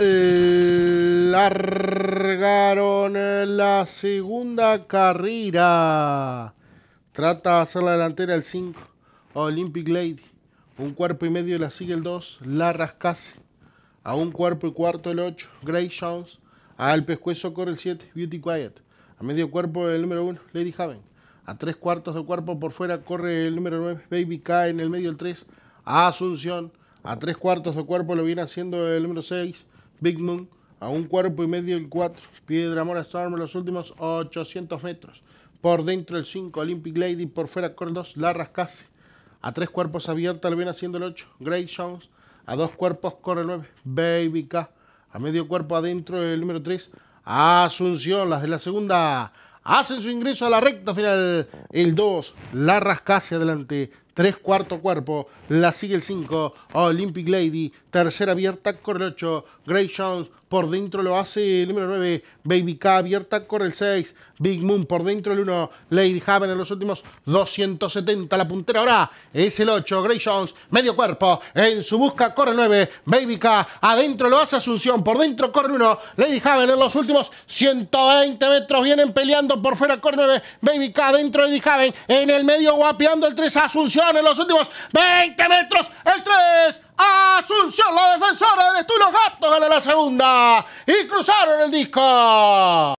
largaron la segunda carrera. Trata de hacer la delantera el 5. Olympic Lady. Un cuerpo y medio la sigue el 2. La Rascase. A un cuerpo y cuarto el 8. Grey Jones. Al pescuezo corre el 7. Beauty Quiet. A medio cuerpo el número 1. Lady Haven. A tres cuartos de cuerpo por fuera corre el número 9. Baby K en el medio el 3. Asunción. A tres cuartos de cuerpo lo viene haciendo el número 6. Big Moon a un cuerpo y medio el 4. Piedra Mora Storm los últimos 800 metros. Por dentro el 5, Olympic Lady. Por fuera 2, la rascase. A tres cuerpos abierta, lo viene haciendo el 8. Grey Jones. A dos cuerpos corre el 9. Baby K. A medio cuerpo adentro el número 3. Asunción, las de la segunda. Hacen su ingreso a la recta final. El 2, la rascase adelante Tres, cuarto cuerpo, la sigue el 5, Olympic Lady, tercera abierta con el 8, Jones, por dentro lo hace el número 9, Baby K abierta, corre el 6, Big Moon por dentro el 1, Lady Haven en los últimos 270, la puntera ahora es el 8, Grey Jones, medio cuerpo, en su busca corre el 9, Baby K, adentro lo hace Asunción, por dentro corre el 1, Lady Haven en los últimos 120 metros, vienen peleando por fuera, corre 9, Baby K, adentro Lady Haven, en el medio guapeando el 3, Asunción en los últimos 20 metros, el 3, Asunción, la defensora de Tulo gana la segunda y cruzaron el disco.